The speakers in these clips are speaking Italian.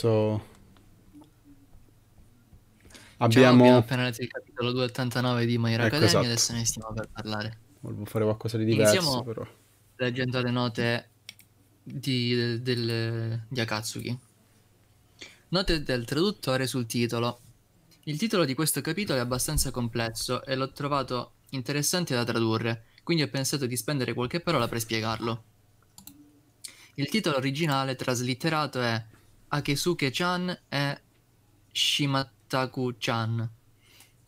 adesso diciamo abbiamo... Cioè, abbiamo appena letto il capitolo 289 di My Hero ecco, esatto. adesso ne stiamo per parlare. Volevo fare qualcosa di diverso Iniziamo però. leggendo le note di, del, del, di Akatsuki. Note del traduttore sul titolo. Il titolo di questo capitolo è abbastanza complesso e l'ho trovato interessante da tradurre, quindi ho pensato di spendere qualche parola per spiegarlo. Il titolo originale traslitterato è Akesuke-chan e Shimataku-chan.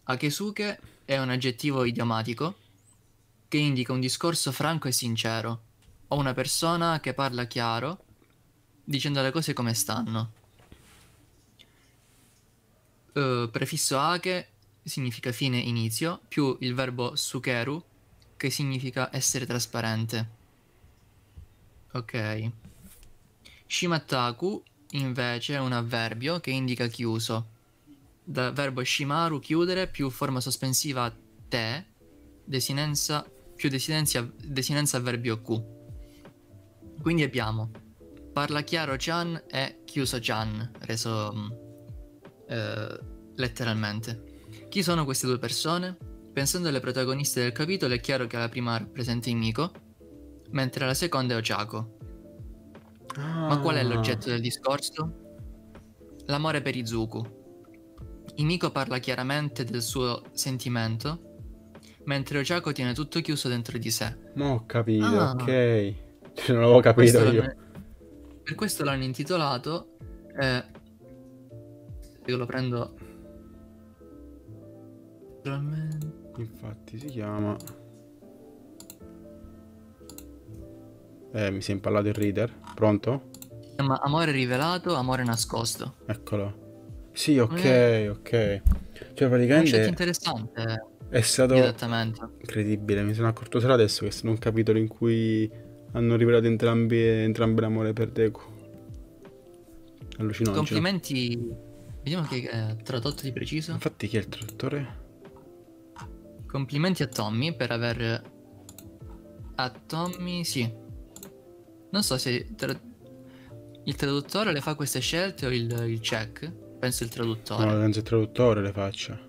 Akesuke è un aggettivo idiomatico che indica un discorso franco e sincero, o una persona che parla chiaro, dicendo le cose come stanno. Uh, prefisso ake significa fine inizio, più il verbo sukeru che significa essere trasparente. Ok. Shimataku invece è un avverbio che indica chiuso. Dal verbo shimaru chiudere più forma sospensiva te, desinenza più desinenza, desinenza avverbio Q. Quindi abbiamo parla chiaro Chan e chiuso Chan, reso mm, eh, letteralmente. Chi sono queste due persone? Pensando alle protagoniste del capitolo è chiaro che la prima rappresenta Imiko, mentre la seconda è Ochako, ma qual è ah. l'oggetto del discorso? L'amore per Izuku. Iniko parla chiaramente del suo sentimento, mentre Ochako tiene tutto chiuso dentro di sé. Ma ho capito, ah, ok. Cioè, non l'avevo capito questo io. Per questo l'hanno intitolato... Eh, io lo prendo... Infatti si chiama... Eh, mi si è impallato il reader. Pronto? Ma amore rivelato, amore nascosto. Eccolo. Sì, ok, eh. ok. Cioè, praticamente... È interessante. È stato incredibile, mi sono accorto solo adesso che sono un capitolo in cui hanno rivelato entrambi, entrambi l'amore per Deku. Allucinante. Complimenti. Vediamo che è eh, tradotto di preciso. Infatti chi è il traduttore? Complimenti a Tommy per aver... A Tommy, sì, non so se tra- il traduttore le fa queste scelte o il, il check. Penso il traduttore. No, penso il traduttore le faccia.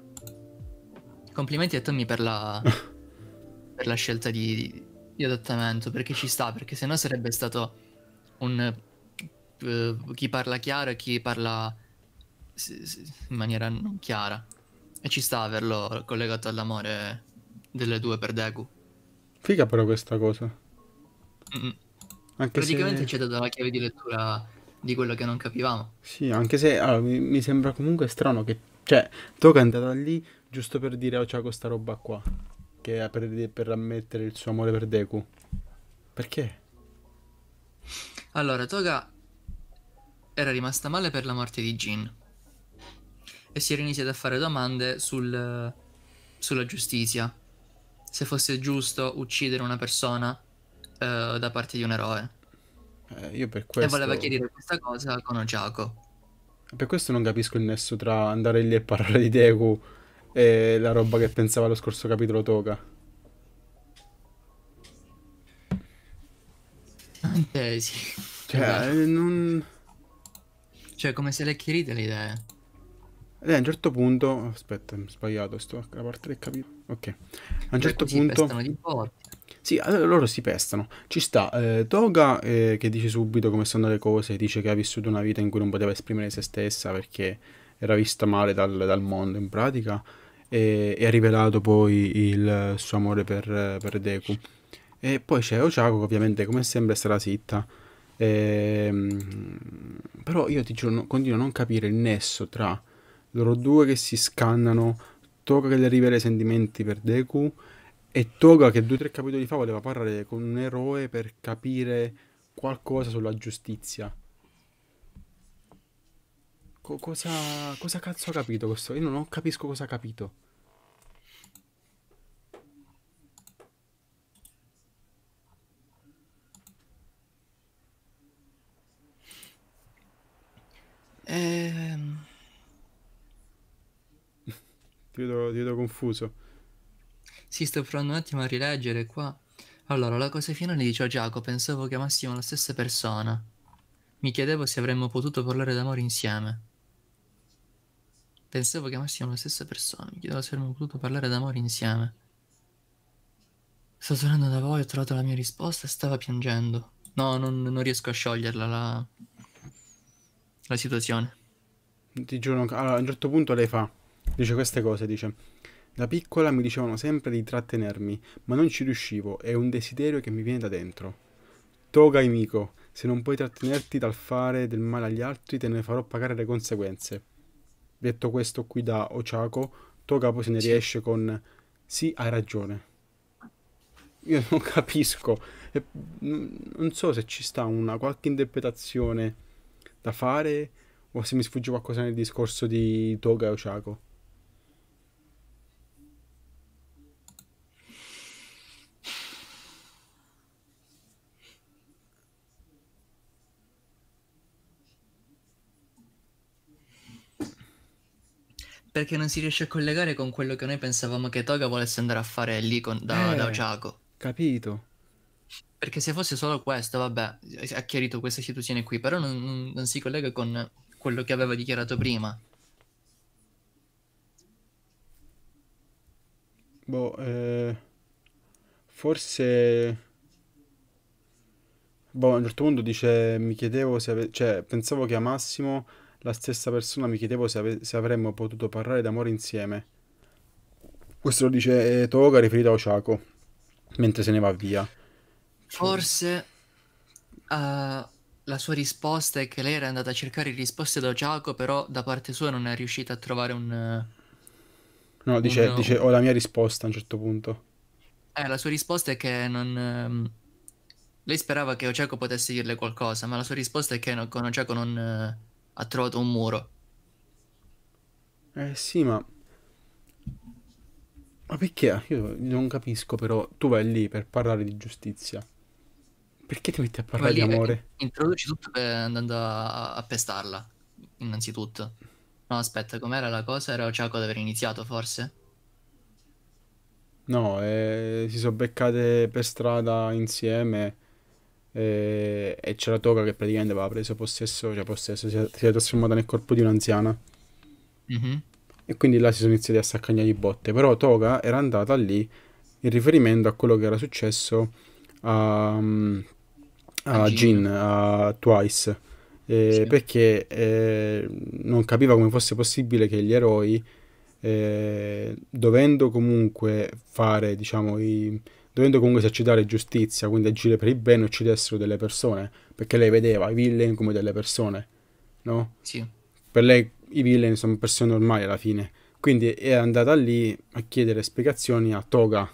Complimenti a Tommy per la, per la scelta di, di, di, adattamento, perché ci sta, perché sennò sarebbe stato un... Uh, chi parla chiaro e chi parla in maniera non chiara. E ci sta averlo collegato all'amore delle due per Deku. Figa però questa cosa. mm anche Praticamente se... ci ha dato la chiave di lettura di quello che non capivamo. Sì, anche se allora, mi, mi, sembra comunque strano che... Cioè, Toca è andata lì giusto per dire oh, c'ha questa roba qua. Che è per, per ammettere il suo amore per Deku. Perché? Allora, Toga era rimasta male per la morte di Jin. E si era iniziata a fare domande sul, sulla giustizia. Se fosse giusto uccidere una persona eh, da parte di un eroe. Eh, io per questo... E voleva chiedere questa cosa con Ojako. Per questo non capisco il nesso tra andare lì e parlare di Deku e la roba che pensava lo scorso capitolo Toga. Eh sì. Cioè, esatto. eh, non... Cioè, come se le chiarite le idee. E eh, a un certo punto... Aspetta, mi ho sbagliato, sto a parte del capitolo. Ok. A un certo punto... Di sì, loro si pestano. Ci sta eh, Toga eh, che dice subito come stanno le cose, dice che ha vissuto una vita in cui non poteva esprimere se stessa perché era vista male dal, dal mondo in pratica e, e, ha rivelato poi il suo amore per, per Deku. E poi c'è Ochako che ovviamente come sempre sarà zitta. Ehm, però io ti giuro, continuo a non capire il nesso tra loro due che si scannano, Toga che le rivela i sentimenti per Deku e Toga che due o tre capitoli fa voleva parlare con un eroe per capire qualcosa sulla giustizia. Co cosa, cosa cazzo ha capito questo? Io non capisco cosa ha capito. Ehm... ti, vedo, ti vedo confuso. Sì, sto provando un attimo a rileggere qua. Allora, la cosa finale diceva Giacomo, pensavo chiamassimo la stessa persona. Mi chiedevo se avremmo potuto parlare d'amore insieme. Pensavo chiamassimo la stessa persona, mi chiedevo se avremmo potuto parlare d'amore insieme. Sto tornando da voi, ho trovato la mia risposta e stava piangendo. No, non, non riesco a scioglierla la, la situazione. Ti giuro, allora, a un certo punto lei fa, dice queste cose, dice... Da piccola mi dicevano sempre di trattenermi, ma non ci riuscivo, è un desiderio che mi viene da dentro. Toga amico, se non puoi trattenerti dal fare del male agli altri, te ne farò pagare le conseguenze. Detto questo qui da Ochako, Toga poi se ne riesce con sì, hai ragione. Io non capisco, e, mm, non so se ci sta una qualche interpretazione da fare o se mi sfugge qualcosa nel discorso di Toga e Ochako. perché non si riesce a collegare con quello che noi pensavamo che Toga volesse andare a fare lì con, da, eh, da Ochago. Capito. Perché se fosse solo questo, vabbè, ha chiarito questa situazione qui, però non, non, non si collega con quello che aveva dichiarato prima. Boh, eh, forse... Boh, a un certo punto dice, mi chiedevo se... Ave... Cioè, pensavo che a Massimo la stessa persona mi chiedevo se, ave- se avremmo potuto parlare d'amore insieme. Questo lo dice eh, Toga riferito a Ociaco, mentre se ne va via. Forse uh, la sua risposta è che lei era andata a cercare risposte da Ociaco, però da parte sua non è riuscita a trovare un... No, dice, un... dice ho la mia risposta a un certo punto. Eh, la sua risposta è che non... Uh, lei sperava che Ociaco potesse dirle qualcosa, ma la sua risposta è che no, con Ociaco non... Uh, ha trovato un muro. Eh sì, ma... Ma perché? Io non capisco però, tu vai lì per parlare di giustizia. Perché ti metti a parlare di eh, amore? Introduci tutto andando a, a pestarla, innanzitutto. No, aspetta, com'era la cosa? Era Ciaco ad aver iniziato, forse? No, eh, si sono beccate per strada insieme eh, e, e c'era Toga che praticamente aveva preso possesso, cioè possesso, si è, si è trasformata nel corpo di un'anziana. Mm-hmm. E quindi là si sono iniziati a saccagnare di botte. Però Toga era andata lì in riferimento a quello che era successo a, mm, a Jin, a Twice. Eh, sì. Perché eh, non capiva come fosse possibile che gli eroi, eh, dovendo comunque fare diciamo, i, dovendo comunque esercitare giustizia, quindi agire per il bene, uccidessero delle persone, perché lei vedeva i villain come delle persone, no? Sì. Per lei i villain sono persone normali alla fine, quindi è andata lì a chiedere spiegazioni a Toga,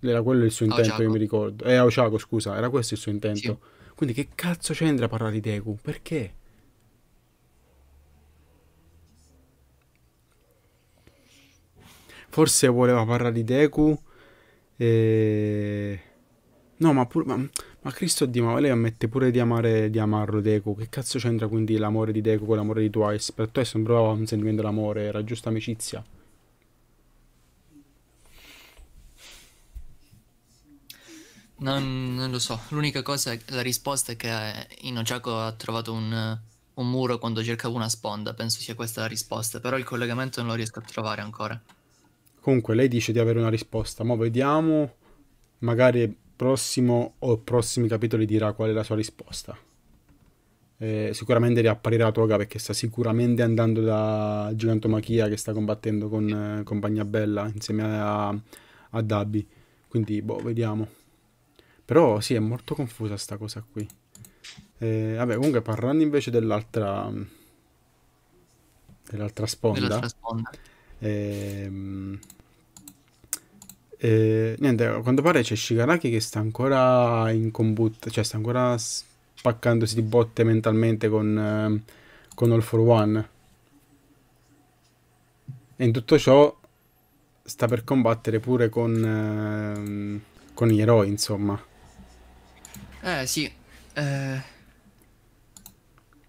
era quello il suo intento, Aociaco. io mi ricordo, eh, a Oshago scusa, era questo il suo intento. Sì. Quindi che cazzo c'entra a parlare di Deku? Perché? Forse voleva parlare di Deku e... No, ma, pur, ma, ma Cristo di ma lei ammette pure di amare di amarlo Deco. Che cazzo c'entra quindi l'amore di Deku con l'amore di Twice? Per Twice sembrava un sentimento d'amore, era giusta amicizia. Non, non, lo so, l'unica cosa, la risposta è che Inociaco ha trovato un, un muro quando cercava una sponda, penso sia questa la risposta, però il collegamento non lo riesco a trovare ancora. Comunque lei dice di avere una risposta, ma vediamo, magari prossimo o prossimi capitoli dirà qual è la sua risposta. Eh, sicuramente riapparirà Toga perché sta sicuramente andando da Gigantomachia che sta combattendo con eh, Compagnia Bella insieme a, a Dabby. Quindi, boh, vediamo. Però sì, è molto confusa sta cosa qui. Eh, vabbè, comunque parlando invece dell'altra... Dell'altra sponda. Dell'altra sponda. Ehm e, eh, niente, a quanto pare c'è Shigaraki che sta ancora in combutta, cioè sta ancora spaccandosi di botte mentalmente con, eh, con All for One. E in tutto ciò sta per combattere pure con, eh, con gli eroi, insomma. Eh sì, eh,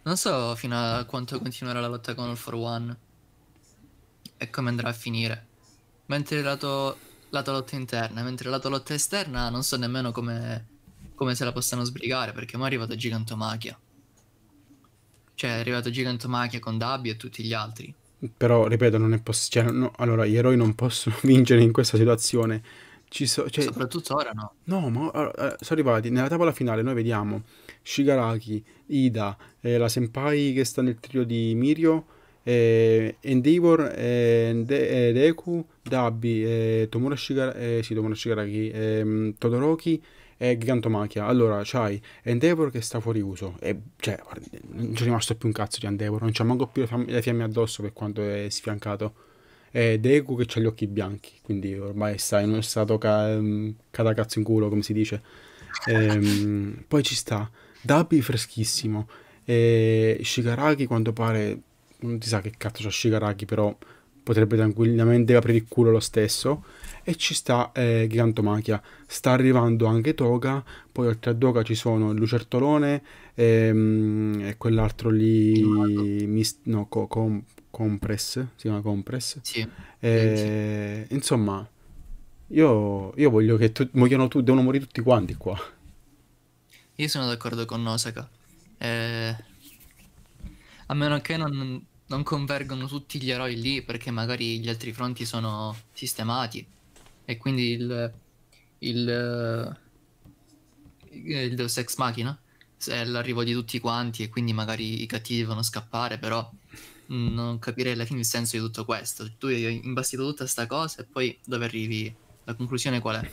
non so fino a quanto continuerà la lotta con All for One e come andrà a finire. Mentre il lato lato lotta interna, mentre lato lotta esterna non so nemmeno come, come se la possano sbrigare, perché ma è arrivato Gigantomachia. Cioè è arrivato Gigantomachia con Dabi e tutti gli altri. Però, ripeto, non è possibile. Cioè, no, allora, gli eroi non possono vincere in questa situazione. So, cioè, Soprattutto ora no. No, ma allora, eh, eh, sono arrivati. Nella tavola finale noi vediamo Shigaraki, Ida, eh, la Senpai che sta nel trio di Mirio eh, Endeavor, eh, De- eh, Deku, Dabby, eh, Tomura Shigara- eh, sì, Tomura Shigaraki, ehm, Todoroki e Gigantomachia. Allora, c'hai Endeavor che sta fuori uso. E, cioè, guarda, non c'è rimasto più un cazzo di Endeavor. Non c'è manco più le, fiam- le fiamme addosso per quanto è sfiancato. E Deku che ha gli occhi bianchi. Quindi ormai sta in uno stato ca- mm, cada cazzo in culo, come si dice. E, ehm, poi ci sta Dabby freschissimo. E eh, Shigaraki, quanto pare non si sa che cazzo c'ha Shigaraki, però potrebbe tranquillamente aprire il culo lo stesso. E ci sta eh, Gigantomachia. Sta arrivando anche Toga, poi oltre a Toga ci sono Lucertolone ehm, e quell'altro lì, mist, no, co com Compress, si chiama Compress. Sì. Eh, sì. Insomma, io, io, voglio che tu, muoiano tu, devono morire tutti quanti qua. Io sono d'accordo con Osaka. Eh, a meno che non, non convergono tutti gli eroi lì perché magari gli altri fronti sono sistemati e quindi il, il, eh, il Deus Ex Machina è l'arrivo di tutti quanti e quindi magari i cattivi devono scappare però non capirei alla fine il senso di tutto questo tu hai imbastito tutta questa cosa e poi dove arrivi la conclusione qual è?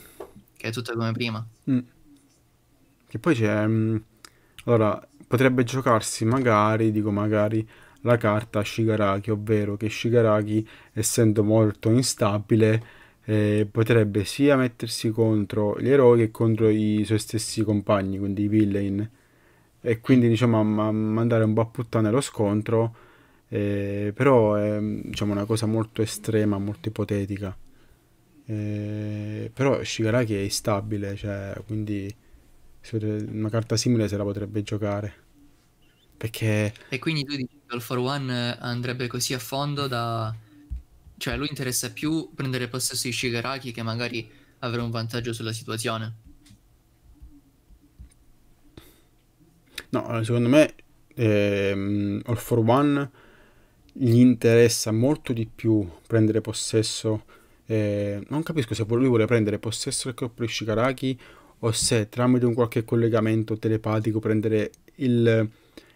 che è tutta come prima mm. che poi c'è mm, allora potrebbe giocarsi magari, dico magari, la carta Shigaraki, ovvero che Shigaraki, essendo molto instabile, eh, potrebbe sia mettersi contro gli eroi che contro i suoi stessi compagni, quindi i villain, e quindi diciamo a, mandare un po' a puttana lo scontro, eh, però è diciamo, una cosa molto estrema, molto ipotetica. Eh, però Shigaraki è instabile, cioè, quindi una carta simile se la potrebbe giocare. Perché... E quindi tu dici che il for one eh, andrebbe così a fondo da... Cioè, lui interessa più prendere possesso di Shigaraki che magari avere un vantaggio sulla situazione. No, eh, secondo me ehm, All for One gli interessa molto di più prendere possesso. Eh, non capisco se lui vuole prendere possesso del corpo di Shikaraki o se tramite un qualche collegamento telepatico prendere il,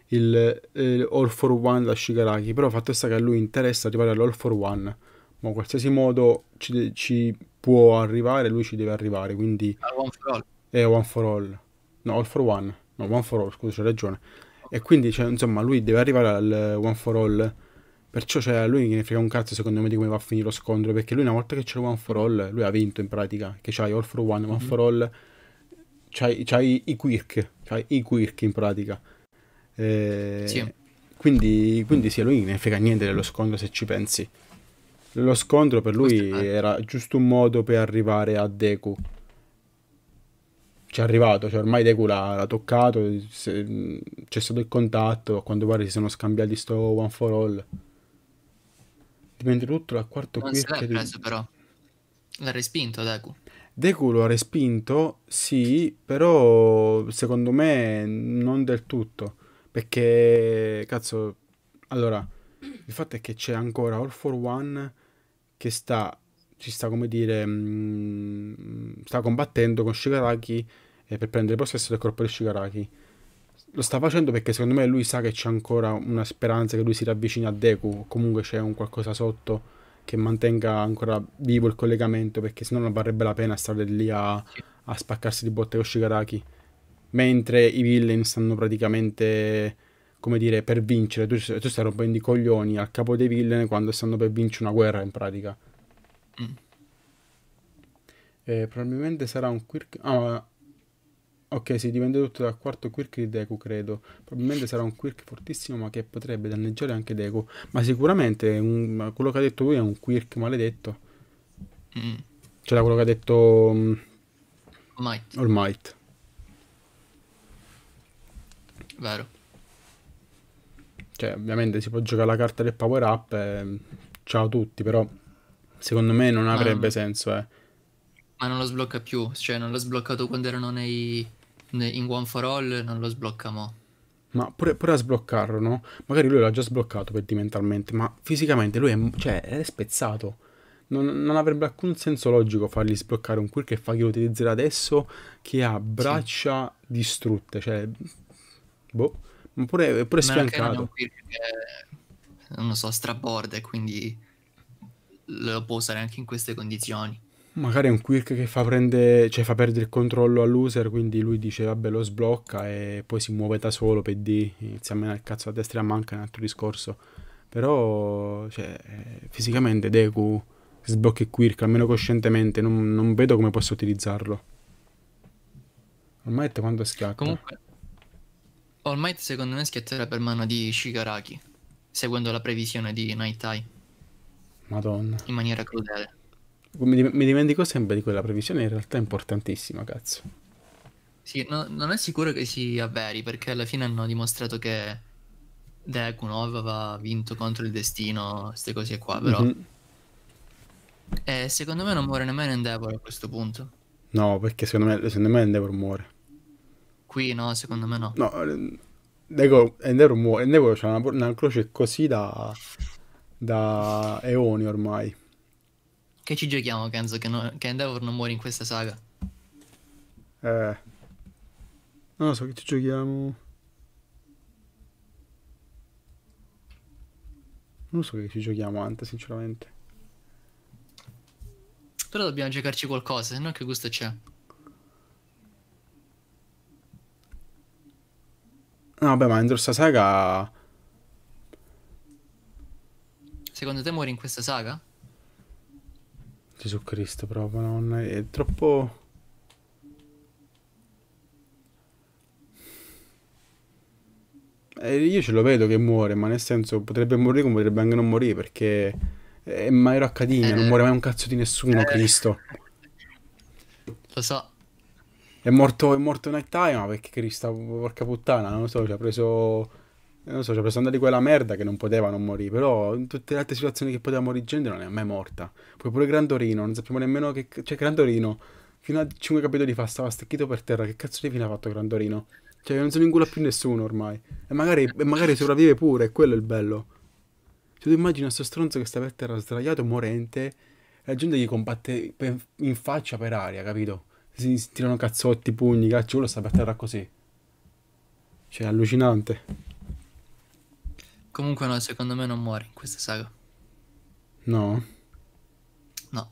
il, il All for One da Shigaraki, però fatto sta che a lui interessa arrivare all'All for One, ma in qualsiasi modo ci, ci, può arrivare, lui ci deve arrivare, quindi... All one for All. È One for All. No, All for One. No, One for All, scusa, c'è ragione. E quindi, cioè, insomma, lui deve arrivare al One for All. Perciò cioè, a lui che ne frega un cazzo secondo me di come va a finire lo scontro, perché lui una volta che c'è One for All, lui ha vinto in pratica, che c'hai All for One, One mm -hmm. for All c'hai, c'hai i quirk, c'hai i quirk in pratica. Eh, sì. Quindi, quindi sì, a lui ne frega niente dello scontro se ci pensi. Lo scontro per lui era giusto un modo per arrivare a Deku. Ci è arrivato, cioè ormai Deku l'ha, l'ha toccato, se, c'è stato il contatto, a quanto pare si sono scambiati sto one for all. Dipende tutto dal quarto non quirk. Non se l'ha preso però. L'ha respinto Deku. Deku lo ha respinto, sì, però secondo me non del tutto. Perché, cazzo, allora, il fatto è che c'è ancora All for One che sta, ci sta, come dire, mh, mm, sta combattendo con Shigaraki eh, per prendere possesso del corpo di Shigaraki lo sta facendo perché secondo me lui sa che c'è ancora una speranza che lui si ravvicina a Deku, comunque c'è un qualcosa sotto che mantenga ancora vivo il collegamento perché sennò non varrebbe la pena stare lì a, a spaccarsi di botte con Shigaraki mentre i villain stanno praticamente come dire per vincere tu, tu stai rompendo i coglioni al capo dei villain quando stanno per vincere una guerra in pratica mm. eh, probabilmente sarà un quirk ah, Ok, sì, dipende tutto dal quarto quirk di Deku, credo. Probabilmente sarà un quirk fortissimo, ma che potrebbe danneggiare anche Deku. Ma sicuramente un, quello che ha detto lui è un quirk maledetto. Mm. Cioè, da quello che ha detto um, Might. All Might. Vero. Cioè, ovviamente si può giocare la carta del power up. E... Mm, ciao a tutti, però secondo me non avrebbe ma... senso, eh. Ma non lo sblocca più, cioè non l'ha sbloccato quando erano nei in One for All non lo sblocca mo'. Ma pure, pure, a sbloccarlo, no? Magari lui l'ha già sbloccato pentimentalmente, ma fisicamente lui è, cioè, è spezzato. Non, non, avrebbe alcun senso logico fargli sbloccare un quel che fa che lo utilizzerà adesso, che ha braccia sì. distrutte, cioè... Boh, ma pure, pure sfiancato. Che non, non lo so, straborda e quindi lo può usare anche in queste condizioni. Magari è un quirk che fa, prende, cioè fa perdere il controllo all'user, quindi lui dice vabbè lo sblocca e poi si muove da solo PD, D, inizia a menare il cazzo a destra e a manca, è un altro discorso. Però cioè, fisicamente Deku sblocca il quirk, almeno coscientemente, non, non vedo come posso utilizzarlo. Ormai quando schiacca. Comunque, All secondo me schiatterà per mano di Shigaraki, seguendo la previsione di Night Eye. Madonna. In maniera crudele mi dimentico sempre di quella previsione, in realtà è importantissima, cazzo. Sì, no, non è sicuro che si avveri, perché alla fine hanno dimostrato che Dekunov aveva vinto contro il destino, queste cose qua, però... Mm -hmm. E eh, secondo me non muore nemmeno Endeavor a questo punto. No, perché secondo me, secondo me Endeavor muore. Qui no, secondo me no. No, eh, Endeavor, Endeavor muore. Endeavor c'ha una, una croce così da... da eoni ormai. Che ci giochiamo, Kenzo, che, no, che Endeavor non muore in questa saga? Eh... Non lo so che ci giochiamo... Non lo so che ci giochiamo Ante, sinceramente. Però dobbiamo giocarci qualcosa, se no che gusto c'è? No, vabbè, ma entro questa saga... Secondo te muori in questa saga? Gesù Cristo proprio, non è troppo... Eh, io ce lo vedo che muore, ma nel senso potrebbe morire come potrebbe anche non morire perché è eh, Mairo Accademia, non eh. muore mai un cazzo di nessuno, eh. Cristo. Lo so. È morto, è morto Night Time, ma perché Cristo, porca puttana, non lo so, ci ha preso eh, non so, cioè per andare di quella merda che non poteva non morire, però in tutte le altre situazioni che poteva morire gente non è mai morta. Poi pure Grandorino, non sappiamo nemmeno che... Cioè Grandorino, fino a 5 capitoli fa stava stecchito per terra, che cazzo di fine ha fatto Grandorino? Cioè non se ne ingula più nessuno ormai. E magari, e magari sopravvive pure, quello è il bello. Cioè tu immagini questo stronzo che sta per terra sdraiato, morente, e la gente gli combatte in faccia per aria, capito? Si, si tirano cazzotti, pugni, cacciolo, sta per terra così. Cioè, allucinante. Comunque no, secondo me non muore in questa saga. No? No.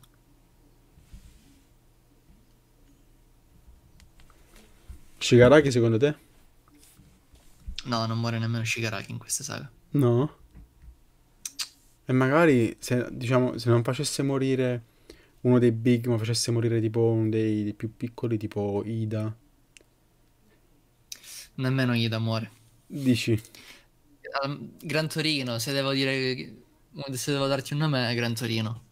Shigaraki secondo te? No, non muore nemmeno Shigaraki in questa saga. No? E magari se, diciamo, se non facesse morire uno dei big, ma facesse morire tipo uno dei, dei più piccoli, tipo Ida. Nemmeno Ida muore. Dici? um, Gran Torino, se devo dire se devo darti un nome è Gran Torino.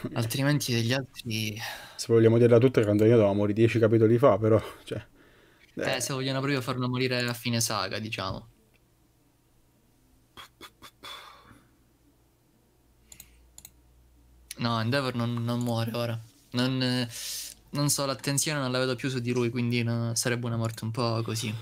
Altrimenti degli altri Se vogliamo dirla tutta Gran Torino doveva morire 10 capitoli fa, però cioè eh, eh, se vogliono proprio farlo morire a fine saga, diciamo. No, Endeavor non, non muore ora. Non, non so, l'attenzione non la vedo più su di lui, quindi no, sarebbe una morte un po' così.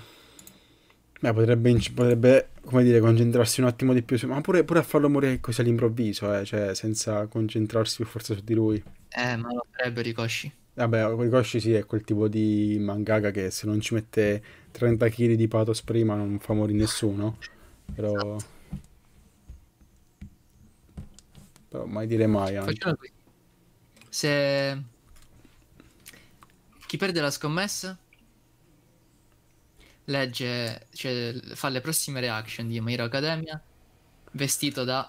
Beh, potrebbe, potrebbe, come dire, concentrarsi un attimo di più su... Ma pure, pure a farlo morire così all'improvviso, eh, cioè, senza concentrarsi più forse su di lui. Eh, ma lo farebbe Rikoshi. Vabbè, Rikoshi sì, è quel tipo di mangaka che se non ci mette 30 kg di pathos prima non fa morire nessuno. Però... Esatto. Però mai dire mai, anche. Se... Chi perde la scommessa? legge, cioè, fa le prossime reaction di My Hero Academia vestito da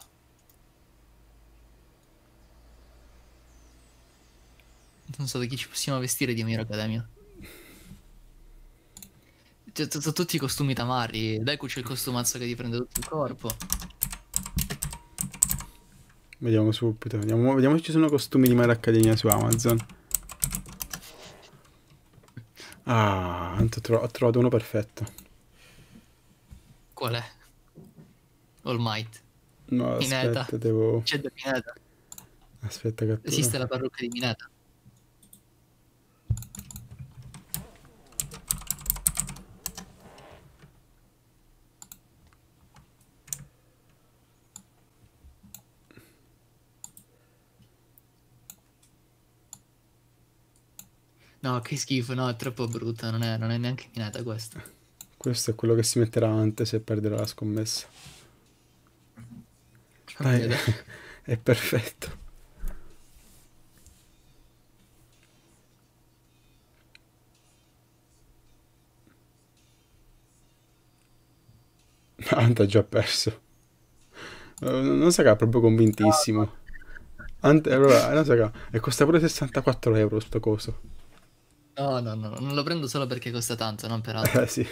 Non so da chi ci possiamo vestire di My Hero Academia. Cioè, sono tutti i costumi tamarri. Deku c'è il costumazzo che ti prende tutto il corpo. Vediamo subito. Vediamo, vediamo se ci sono costumi di My Hero Academia su Amazon. Ah, ho trovato uno perfetto. Qual è? All Might. No, aspetta, Mineta. devo... C'è Mineta. Aspetta, cattura. Esiste la parrucca di Mineta. No, che schifo, no, è troppo brutto, non è, non è neanche minata questa. Questo è quello che si metterà avanti se perderà la scommessa. Dai, è, perfetto. Anta ha già perso. Non sa che sarà proprio convintissimo. Ant, allora, non sarà. E costa pure 64 euro sto coso. No, no, no, non lo prendo solo perché costa tanto, non per eh, altro. Eh sì.